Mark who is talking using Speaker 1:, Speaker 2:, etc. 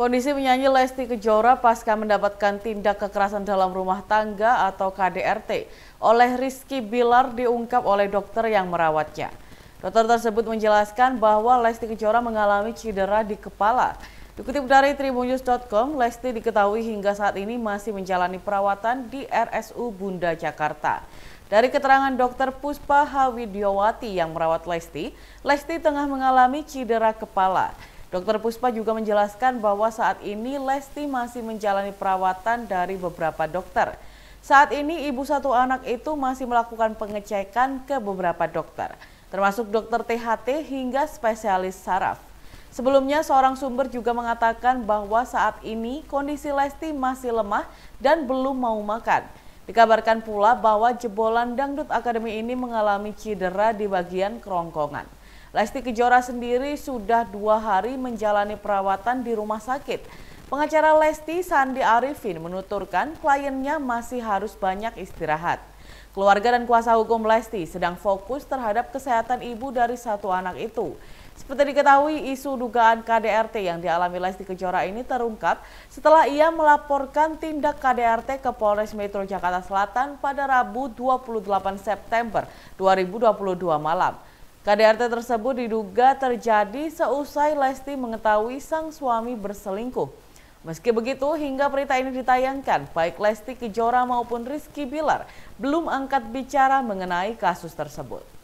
Speaker 1: Kondisi menyanyi Lesti Kejora pasca mendapatkan tindak kekerasan dalam rumah tangga atau KDRT oleh Rizky Bilar diungkap oleh dokter yang merawatnya. Dokter tersebut menjelaskan bahwa Lesti Kejora mengalami cedera di kepala. Dikutip dari tribunnews.com, Lesti diketahui hingga saat ini masih menjalani perawatan di RSU Bunda Jakarta. Dari keterangan dokter Puspa Hawidiowati yang merawat Lesti, Lesti tengah mengalami cedera kepala. Dokter Puspa juga menjelaskan bahwa saat ini Lesti masih menjalani perawatan dari beberapa dokter. Saat ini ibu satu anak itu masih melakukan pengecekan ke beberapa dokter, termasuk dokter THT hingga spesialis saraf. Sebelumnya seorang sumber juga mengatakan bahwa saat ini kondisi Lesti masih lemah dan belum mau makan. Dikabarkan pula bahwa jebolan Dangdut Akademi ini mengalami cedera di bagian kerongkongan. Lesti Kejora sendiri sudah dua hari menjalani perawatan di rumah sakit. Pengacara Lesti Sandi Arifin menuturkan kliennya masih harus banyak istirahat. Keluarga dan kuasa hukum Lesti sedang fokus terhadap kesehatan ibu dari satu anak itu. Seperti diketahui, isu dugaan KDRT yang dialami Lesti Kejora ini terungkap setelah ia melaporkan tindak KDRT ke Polres Metro Jakarta Selatan pada Rabu 28 September 2022 malam. KDRT tersebut diduga terjadi seusai Lesti mengetahui sang suami berselingkuh. Meski begitu, hingga berita ini ditayangkan, baik Lesti Kejora maupun Rizky Bilar belum angkat bicara mengenai kasus tersebut.